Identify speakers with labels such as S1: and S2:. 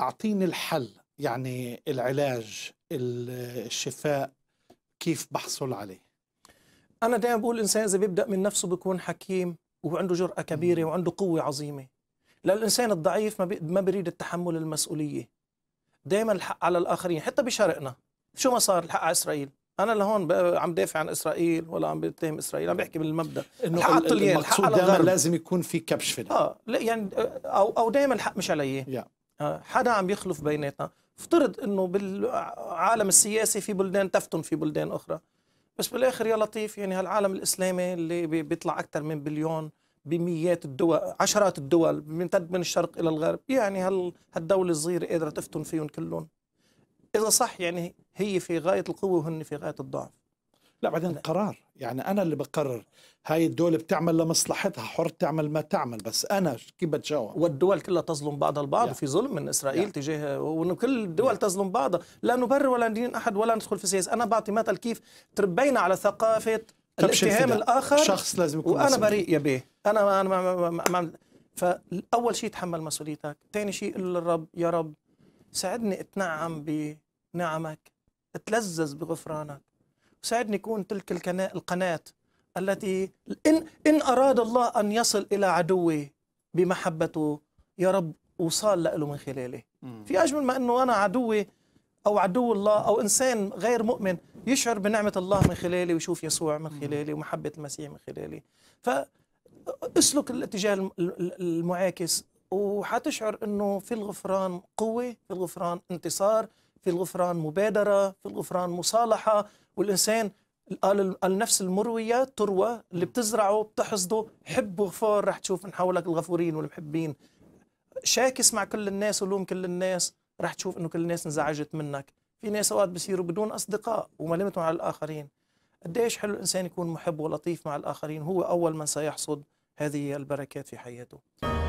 S1: اعطيني الحل يعني العلاج
S2: الشفاء كيف بحصل عليه انا دائما بقول الانسان اذا بيبدا من نفسه بيكون حكيم وعنده جرأة كبيرة وعنده قوة عظيمة لأن الإنسان الضعيف ما, بي... ما بريد التحمل المسؤولية دائما الحق على الآخرين حتى بشرقنا شو ما صار الحق على إسرائيل أنا لهون ب... عم دافع عن إسرائيل ولا عم بتهم إسرائيل عم بحكي بالمبدأ إنه المقصود دائما لازم
S1: يكون في كبش في آه
S2: لا يعني أو أو دائما الحق مش علي yeah. آه، حدا عم يخلف بيناتنا افترض انه بالعالم السياسي في بلدان تفتن في بلدان اخرى بس بالاخر يا لطيف يعني هالعالم الاسلامي اللي بيطلع اكثر من بليون بمئات الدول عشرات الدول من من الشرق الى الغرب يعني هال هالدوله الصغيره قادره تفتن فيهم كلهم اذا صح يعني هي في غايه القوه وهن في غايه الضعف لا بعدين قرار يعني انا اللي بقرر
S1: هاي الدول بتعمل لمصلحتها حر تعمل ما تعمل بس انا كيف
S2: بتجاوب والدول كلها تظلم بعضها البعض وفي ظلم من اسرائيل يا. تجاه كل الدول تظلم بعضها لا نبرر ولا ندين احد ولا ندخل في سياسه انا بعطي مثل كيف تربينا على ثقافه الاتهام الاخر شخص لازم يكون وانا بريء يا بيه انا انا ما ما ما فاول شيء تحمل مسؤوليتك ثاني شيء للرب يا رب ساعدني اتنعم بنعمك اتلذذ بغفرانك ساعدني يكون تلك القناة التي إن, إن أراد الله أن يصل إلى عدوي بمحبته يا رب وصال له من خلاله في أجمل ما أنه أنا عدوي أو عدو الله أو إنسان غير مؤمن يشعر بنعمة الله من خلالي ويشوف يسوع من خلالي ومحبة المسيح من خلالي فاسلك الاتجاه المعاكس وحتشعر أنه في الغفران قوة في الغفران انتصار في الغفران مبادرة في الغفران مصالحة والإنسان النفس المروية تروى اللي بتزرعه بتحصده حب وغفار رح تشوف من حولك الغفورين والمحبين شاكس مع كل الناس ولوم كل الناس رح تشوف انه كل الناس انزعجت منك في ناس اوقات بصيروا بدون اصدقاء وملمتهم على الاخرين قديش حلو الانسان يكون محب ولطيف مع الاخرين هو اول من سيحصد هذه البركات في حياته